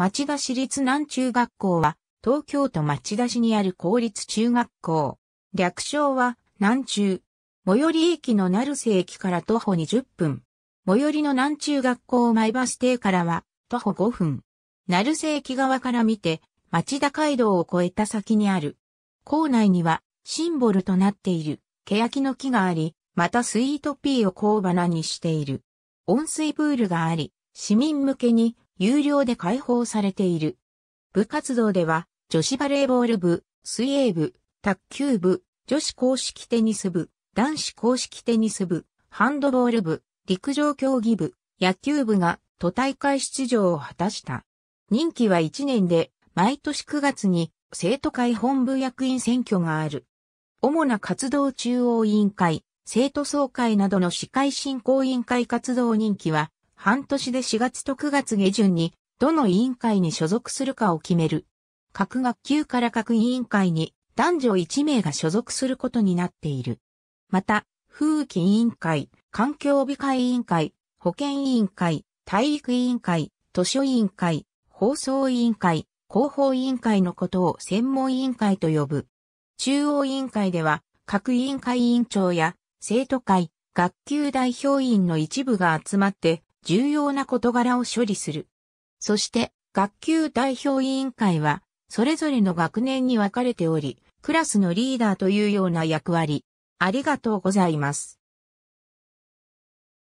町田市立南中学校は、東京都町田市にある公立中学校。略称は、南中。最寄り駅の成瀬駅から徒歩20分。最寄りの南中学校前バス停からは、徒歩5分。成瀬駅側から見て、町田街道を越えた先にある。校内には、シンボルとなっている、欅の木があり、またスイートピーを工花にしている。温水プールがあり、市民向けに有料で開放されている。部活動では、女子バレーボール部、水泳部、卓球部、女子公式テニス部、男子公式テニス部、ハンドボール部、陸上競技部、野球部が都大会出場を果たした。任期は1年で、毎年9月に生徒会本部役員選挙がある。主な活動中央委員会、生徒総会などの司会進行委員会活動任期は半年で4月と9月下旬に、どの委員会に所属するかを決める。各学級から各委員会に男女1名が所属することになっている。また、風紀委員会、環境美会委員会、保健委員会、体育委員会、図書委員会、放送委員会、広報委員会のことを専門委員会と呼ぶ。中央委員会では、各委員会委員長や生徒会、学級代表員の一部が集まって、重要な事柄を処理する。そして、学級代表委員会は、それぞれの学年に分かれており、クラスのリーダーというような役割。ありがとうございます。